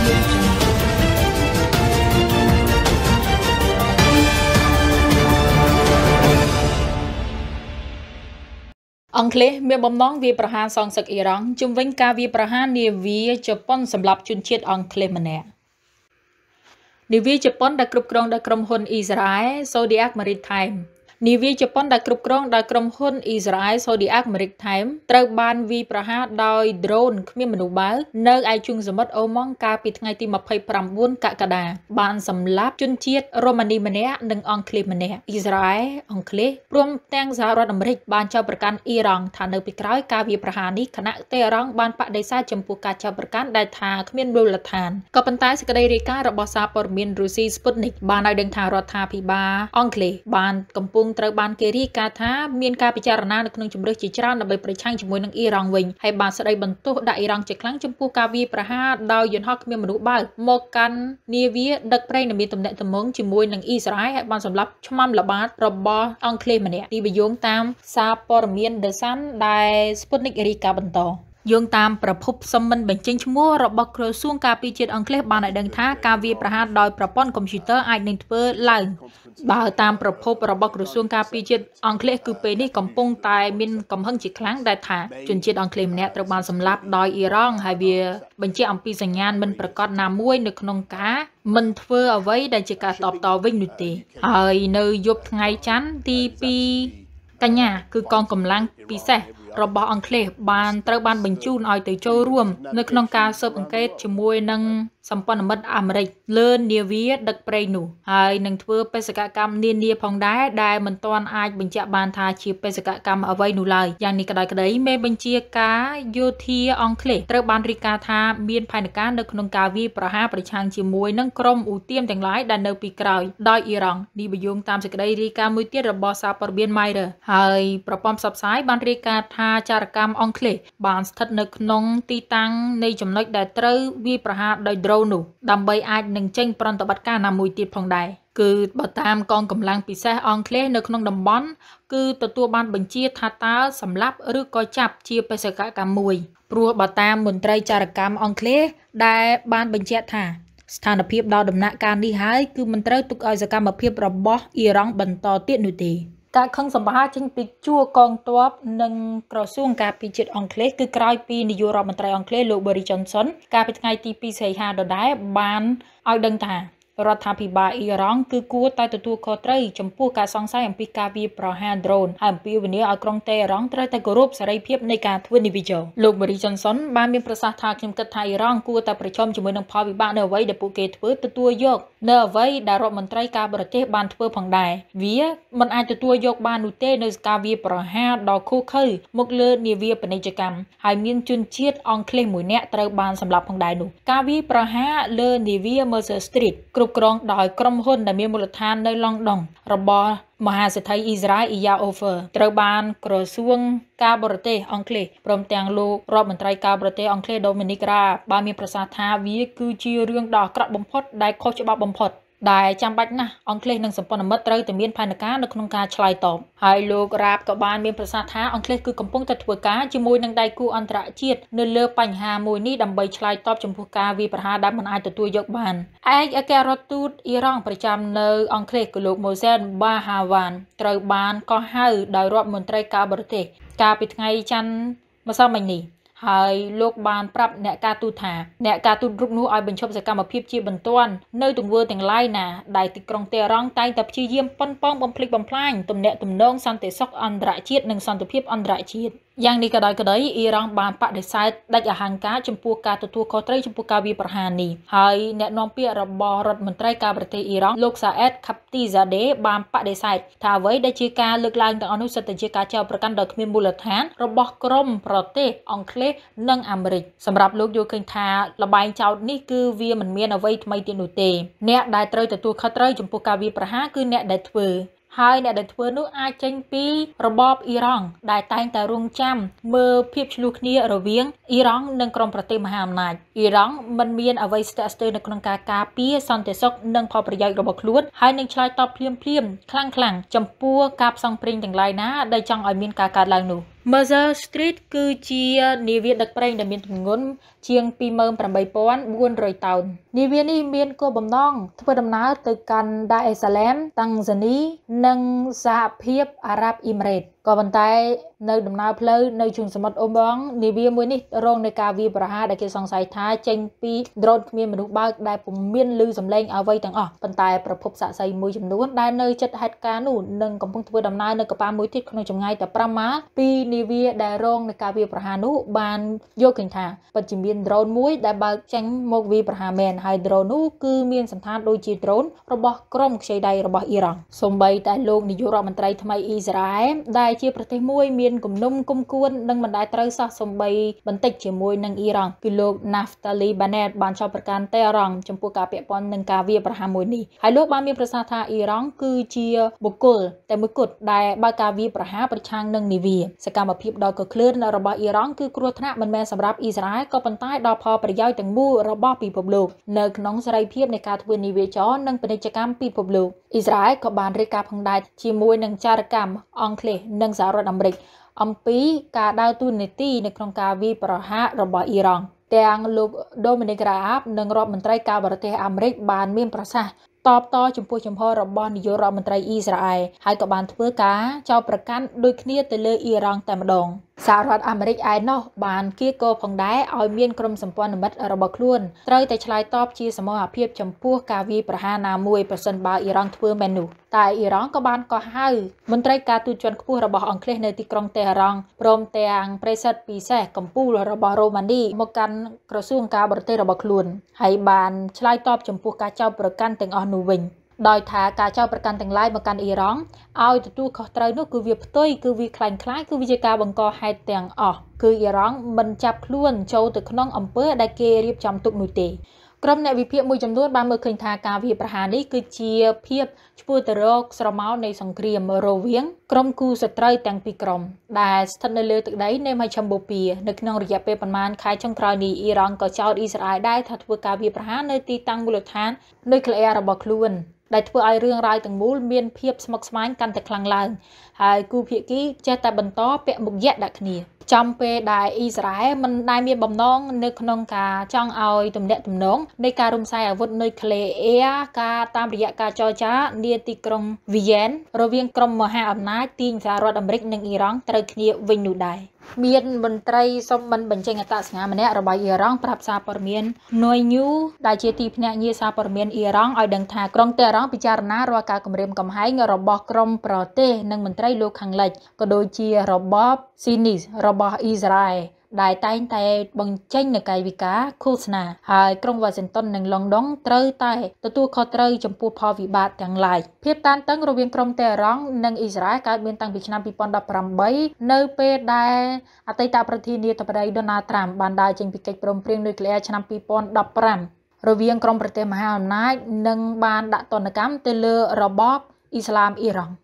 ង់គ្លេសមានបំណងវាយប្រហារសងសឹកអ៊ីរ៉ង់ជំវិញការវាយប្រហារនាវា ជប៉ុន សម្រាប់ជនជាតិអង់គ្លេសម្នាក់នាវាជប៉ុនដែលគ្រប់គ្រងដោយក្រុមហ៊ុនអ៊ីស្រាអែល Zodiac Maritime នាវាជប៉ុនដែលគ្រប់គ្រងដោយក្រុមហ៊ុនអ៊ីស្រាអែលសូឌីអាមេរិកថែមត្រូវបានវាយប្រហារដោយ drone គ្មានមនុស្សបើនៅឯជើងសមុទ្រអូម៉ង់កាលពីថ្ងៃទី29កក្កដាបានសម្លាប់ជនជាតិរូម៉ានីម្នាក់និងអង់គ្លេសម្នាក់អ៊ីស្រាអែលអង់គ្លេសព្រមទាំងសហរដ្ឋអាមេរិកបានចោទប្រកាន់អ៊ីរ៉ង់ថានៅពីក្រោយការវាយប្រហារនេះគណៈតេរ៉ង់បានបដិសេធចំពោះការចោទប្រកាន់ដែលថាគ្មានមូលដ្ឋានក៏ប៉ុន្តែសេចក្តីរាយការណ៍របស់សារព័ត៌មានរុស្ស៊ី Sputnik បានឲ្យដឹងថារដ្ឋាភិបាលអង់គ្លេសបានកំពុងត្រូវបានគេរាយការណ៍ថាមាន ការពិចារណានៅក្នុងជំរឿសជាច្រើនដើម្បីប្រឆាំងជាមួយនឹងអ៊ីរ៉ង់វិញហើយបានស្ដីបន្ទោសដាក់អ៊ីរ៉ង់ជាខ្លាំងចំពោះការវាយប្រហារដោយយន្តហោះគ្មានមនុស្សបើកមកកាន់នាវាដឹកប្រេងដែលមានទំនាក់ទំនងជាមួយនឹងអ៊ីស្រាអែលហើយបានសម្លាប់ឆ្មាំល្បាតរបស់អង់គ្លេសម្នាក់ទីបយងតាម សារព័ត៌មាន The Sun ដែល Sputnik រាយការណ៍បន្តយោងតាមប្រភពសំមិនបញ្ចេញឈ្មោះរបស់ក្រសួងការពារជាតិអង់គ្លេសបានឲ្យដឹងថាការវាយប្រហារដោយប្រព័ន្ធកុំព្យូទ័រអាចនឹងធ្វើឡើង បើតាមប្រភពរបស់ក្រសួងការពារជាតិអង់គ្លេសគឺពេលនេះកំពុងតែមានកំហឹងជាខ្លាំងដែលថាជនជាតិអង់គ្លេសម្នាក់ត្រូវបានសម្លាប់ដោយអ៊ីរ៉ង់ហើយវាបញ្ជាក់អំពីសញ្ញាណមិនប្រកបណាមួយនៅក្នុងការមិនធ្វើអ្វីដែលជាការតបតវិញនោះទេហើយនៅយប់ថ្ងៃច័ន្ទទី2កញ្ញាគឺកងកម្លាំងពិសេសរបស់អង់គ្លេសបានត្រូវបានបញ្ជូនឲ្យទៅចូលរួមនៅក្នុងការស៊ើបអង្កេតជាមួយនឹងសម្ព័ន្ធមិត្តអាមេរិកលើនាវាដឹកប្រេងនោះហើយនឹងធ្វើបេសកកម្មនានាផងដែរដែលមិនទាន់អាចបញ្ជាក់បានថាជាបេសកកម្មអ្វីនោះឡើយយ៉ាងនេះក៏ដោយក្តី មេបញ្ជាការយោធាអង់គ្លេសត្រូវបានរាយការណ៍ថាមានផែនការនៅក្នុងការវាយប្រហារប្រឆាំងជាមួយនឹងក្រុមឧទាមទាំងឡាយដែលនៅពីក្រោយដោយអ៊ីរ៉ង់នេះបយងតាមសេចក្តីរាយការណ៍មួយទៀតរបស់សារព័ត៌មាន Mayer ហើយប្រព័ន្ធផ្សព្វផ្សាយបានរាយការណ៍ថាចារកម្មអង់គ្លេសបានស្ថិតនៅក្នុងទីតាំងនៃចំណុចដែលត្រូវវាយប្រហារដោយត្រូនោះដើម្បីអាចនឹងចេញប្រតិបត្តិការណាមួយទៀតផងដែរគឺបើតាមកងកម្លាំងពិសេសអង់គ្លេសនៅក្នុងតំបន់គឺទទួលបានបញ្ជាថាតើសម្លាប់ឬក៏ចាប់ជាបេសកកម្មមួយព្រោះបើតាមមន្ត្រីចារកម្មអង់គ្លេសដែលបានបញ្ជាក់ថា ស្ថានភាពដល់ដំណាក់កាលនេះហើយគឺមិនត្រូវទុកឲ្យសកម្មភាពរបស់អ៊ីរ៉ង់បន្តទៀតនោះទេការខឹងសម្បារចេញពីជួរកងទ័ពនិងក្រសួងការពារជាតិអង់គ្លេសគឺក្រោយពីនាយករដ្ឋមន្ត្រីអង់គ្លេសលោក Boris Johnson កាលពីថ្ងៃទី2សីហាដដែលបានឲ្យដឹងថារដ្ឋាភិបាលអ៊ីរ៉ង់គឺគួរតែទទួលខុសត្រូវចំពោះការសង្ស័យអំពីការវាយប្រហារដ្រូនហើយអំពាវនាវឲ្យក្រុងតេហេរ៉ង់ត្រូវតែគោរពសេរីភាពនៃការធ្វើនីវីយ៉ូលោក Boris Johnson បានមានប្រសាសន៍ថាខ្ញុំគិតថាអ៊ីរ៉ង់គួរតែប្រឈមជាមួយនឹងផលវិបាកនៅអ្វីដែលពួកគេធ្វើទទួលយក នៅអ្វីដែលរដ្ឋមន្ត្រីការបរទេសបានធ្វើផងដែរវាមិនអាចទទួលយកបាននោះទេ នៅការវាយប្រហារដ៏ឃោរឃៅមកលើនាវាពាណិជ្ជកម្មហើយមានជនជាតិអង់គ្លេសមួយនាក់ត្រូវបានសម្លាប់ផងដែរនោះការវាយប្រហារលើនាវា Mercer Street គ្រប់គ្រប់គ្រងដោយក្រុមហ៊ុនដែលមានមូលដ្ឋាននៅឡង់ដុងរបស់មហាសេដ្ឋីអ៊ីស្រាអែលអ៊ីយ៉ាអូហ្វឺត្រូវបានក្រសួង ការបរទេសអង់គ្លេសព្រមទាំងលោករដ្ឋមន្ត្រីការបរទេសអង់គ្លេសដូមីនីករ៉ាបានមានប្រសាសន៍ថាវា គឺជារឿងដ៏អាក្រក់បំផុតដែលខុសច្បាប់បំផុតដែលចាំបាច់ណាស់អង់គ្លេសនិងសម្ព័ន្ធមិត្តត្រូវតែមានផែនការនៅក្នុងការឆ្លើយតបហើយលោករាបក៏បានមានប្រសាសន៍ថាអង់គ្លេសគឺកំពុងតែធ្វើការជាមួយនឹងដៃគូអន្តរជាតិនៅលើបញ្ហាមួយនេះដើម្បីឆ្លើយតបចំពោះការវាយប្រហារដែលមិនអាចទទួលយកបានឯកអគ្គរដ្ឋទូតអ៊ីរ៉ង់ប្រចាំនៅ អង់គ្លេសគឺលោកម៉ូសែនបាហាវ៉ានត្រូវបានកោះហៅដោយរដ្ឋមន្ត្រីការបរទេស កាលពីថ្ងៃច័ន្ទម្សិលមិញនេះហើយលោកបានប្រាប់អ្នកការទូតថាអ្នកការទូតរូបនោះឲ្យបញ្ឈប់សកម្មភាពជា បន្ទាន់នៅទង្វើទាំងឡាយណាដែលទីក្រុងតេរ៉ង់តែងតែព្យាយាមប៉ុនប៉ងបំភ្លេចបំផ្លាញទំនាក់ទំនងសន្តិសុខអន្តរជាតិនិងសន្តិភាពអន្តរជាតិ។យ៉ាងនេះក៏ដោយក្តីអ៊ីរ៉ង់បានបដិសេធដាច់អហង្ការចំពោះការទទួលខុសត្រូវចំពោះការវាយប្រហារនេះហើយអ្នកនាំពាក្យរបស់រដ្ឋមន្ត្រីការប្រទេសអ៊ីរ៉ង់លោកសាអេតខាប់ទីហ្សាដេបានបដិសេធថាអ្វីដែលជាការលើកឡើងទាំងអស់នោះសិតតែជាការចោទប្រកាន់ដោយគ្មានមូលដ្ឋានរបស់ក្រមប្រទេសអង់គ្លេសនិងអាមេរិកសម្រាប់លោកយល់ឃើញថាលបែងចោទនេះគឺវាមិនមានអ្វីថ្មីទៀតនោះទេ អ្នកដែលត្រូវទទួលខុសត្រូវចំពោះការវាយប្រហារគឺអ្នកដែលធ្វើហើយអ្នកដែលធ្វើនោះអាចចេញពីរបបអ៊ីរ៉ង់ដែលតែងតែរងចាំមើលភាពឆ្លោះគ្នា រវាងអ៊ីរ៉ង់និងក្រុមប្រទេសមហាអំណាចអ៊ីរ៉ង់មិនមានអ្វីស្ទាក់ស្ទើរនៅក្នុងការការពារសន្តិសុខនិងផលប្រយោជន៍របស់ខ្លួនហើយនឹងឆ្លើយតបភ្លាមៗខ្លាំងៗចំពោះការផ្សងព្រេងទាំងឡាយណាដែលចង់ឲ្យមានការកើតឡើងនោះ Mercer Street គឺជានាវាដឹកប្រេងដែលមានទម្ងន់ជាង28,400តោននាវានេះមានគោលបំណងធ្វើដំណើរទៅកាន់ដាអេសាឡែមតាំងហ្សានី និងសហភាពអារ៉ាប់អ៊ីមរ៉េតក៏ប៉ុន្តែនៅដំណើរផ្លូវនៅជើងសមុទ្រអូម៉ងនាវាមួយនេះរងនឹងការវាយប្រហារដែលគេសង្ស័យថាចេញពីដ្រូនគ្មានមនុស្សបើកដែលពុំមានឮសំឡេងអ្វីទាំងអស់ប៉ុន្តែប្រភពសាក់សីមួយចំនួនដែលនៅជិតហេតុការណ៍នោះនឹងកំពុងធ្វើដំណើរនៅកប៉ាល់មួយទៀតក្នុងចម្ងាយតែ5ម៉ាពីនាវាដែលរងនឹងការវាយប្រហារនោះបានយកឃើញថាពិតជាមានដ្រូនមួយដែលបើកចេញមកវាយប្រហារមែនហើយដ្រូននោះគឺមានសន្តានដូចជាដ្រូនរបស់ក្រុមខ្ចីដៃរបស់អ៊ីរ៉ង់សូម្បីតែលោកនាយករដ្ឋមន្ត្រីថ្មីអ៊ីស្រាអែលដែលដែលជាប្រទេសមួយមានគំនុំគុំគួននិងមិនដែលត្រូវសោះសំបីបន្តិចជាមួយនឹងអ៊ីរ៉ង់គឺលោក Naftali Bennett បានចោទប្រកាន់តេហ៍រ៉ង់ចំពោះការពាក់ព័ន្ធនឹងការវាយប្រហារមួយនេះហើយលោកបានមានប្រសាសន៍ថាអ៊ីរ៉ង់គឺជាបុគ្គលតែមួយគត់ដែលបើការវាយប្រហារប្រឆាំងនឹងនាវាសកម្មភាពដ៏កក្លឿនរបស់អ៊ីរ៉ង់គឺគ្រោះថ្នាក់មិនមែនសម្រាប់អ៊ីស្រាអែលក៏ប៉ុន្តែដល់ផលប្រយោជន៍ទាំងមូលរបស់ពិភពលោកនៅក្នុងសេរីភាពនៃការធ្វើនាវាចរនិងពាណិជ្ជកម្មពិភពលោកអ៊ីស្រាអែលក៏បានរាយការណ៍ផងដែរជាមួយនឹងចារកម្មអង់គ្លេសនិងសហរដ្ឋអាមេរិកអំពីការដើរតួនាទីនៅក្នុងការវាយប្រហាររបស់អ៊ីរ៉ង់ទាំងលោក Dominic Raab និងរដ្ឋមន្ត្រីការបរទេសអាមេរិកបានមានប្រសាសន៍តបតចំពោះចំហរបស់នាយករដ្ឋមន្ត្រីអ៊ីស្រាអែលហើយក៏បានធ្វើការចោទប្រកាន់ដូចគ្នាទៅលើអ៊ីរ៉ង់តែម្ដង។សហរដ្ឋអាមេរិកឯណោះបានគៀកោផងដែរឲ្យមានក្រុមសម្ព័ន្ធមិត្តរបស់ខ្លួនត្រូវតែឆ្លើយតបជាសមរភាពចំពោះការវាយប្រហារណាមួយប្រសិនបើអ៊ីរ៉ង់ធ្វើមែននោះតែអ៊ីរ៉ង់ក៏បានកោះហៅមន្ត្រីការទូតជាន់ខ្ពស់របស់អង់គ្លេសនៅទីក្រុងតេហេរ៉ង់ព្រមទាំងប្រិស័ទពិសេសកម្ពុជារបស់រូម៉ានីមកកាន់ក្រសួងការបរទេសរបស់ខ្លួនហើយបានឆ្លើយតបចំពោះការចោទប្រកាន់ទាំងអស់នោះវិញដោយថាការចោទប្រកាន់ទាំងឡាយមកកាន់អ៊ីរ៉ង់ឲ្យទទួលខុសត្រូវនោះគឺវាផ្ទុយគឺវាคล้ายคล้ายគឺវាជាការបង្កហេតុទាំងអស់គឺអ៊ីរ៉ង់មិនចាប់ខ្លួនចូលទៅក្នុងអំពើដែលគេរៀបចំទុកនោះទេក្រុមអ្នកវិភាគមួយចំនួនបានមើលឃើញថាការវាប្រហារនេះគឺជាភាពឆ្ពោះទៅរកស្រមោលនៃសង្គ្រាមរវាងក្រុមគូសត្រូវទាំងពីរក្រុមដែលស្ថិតនៅលើទឹកដីនៃមជ្ឈម្ពុជានៅក្នុងរយៈពេលប្រមាណខែចុងក្រោយនេះអ៊ីរ៉ង់ក៏ចោទអ៊ីស្រាអែលដែរថាធ្វើការវាប្រហារនៅទីតាំងមូលដ្ឋាននុយក្លេអ៊ែររបស់ខ្លួនដែលធ្វើឲ្យរឿងរ៉ាវទាំងមូលមានភាពស្មុគស្មាញកាន់តែខ្លាំងឡើង ហើយគូភាគីចេះតែបន្តពាក់មុខយៈដាក់គ្នា ចំពេលដែលអ៊ីស្រាអែលមិនដែលមានបំណងនៅក្នុងការចង់ឲ្យទំនាក់ទំនងនៃការរំសាយអាវុធនុយក្លេអ៊ែរការតាមរយៈការចរចានាទីក្រុងវីយ៉ែនរវាងក្រុមមហាអំណាចទីសហរដ្ឋអាមេរិក និងអ៊ីរ៉ង់ត្រូវគ្នាវិញនោះដែរមានមន្ត្រីសុំមិនបញ្ចេញអត្តសញ្ញាណម្នាក់របស់អ៊ីរ៉ង់ប្រាប់សារព័ត៌មាន Noi News ដែលជាទីភ្នាក់ងារសារព័ត៌មានអ៊ីរ៉ង់ឲ្យដឹងថាក្រុងតេរ៉ង់ពិចារណារាល់ការគម្រាមកំហែងរបស់ក្រុមប្រទេស និងមន្ត្រីលោកខាងលិចក៏ដូចជារបបស៊ីនីសរបស់អ៊ីស្រាអែលដែលតែងតែបញ្ចេញនូវកាយវិការឃោសនាហើយក្រុង Washington និង London ត្រូវតែទទួលខុសត្រូវចំពោះផលវិបាកទាំងឡាយភាពតានតឹងរវាងក្រុមតេហេរ៉ង់និងអ៊ីស្រាអែលកើតមានតាំងពីឆ្នាំ2018នៅពេលដែលអតីតប្រធានាធិបតី Donald Trump បានដើរចេញពីកិច្ចព្រមព្រៀងនុយក្លេអ៊ែរឆ្នាំ2015រវាងក្រុមប្រទេសមហាអំណាចនិងបានដាក់ទណ្ឌកម្មទៅលើរបបអ៊ីស្លាមអ៊ីរ៉ង់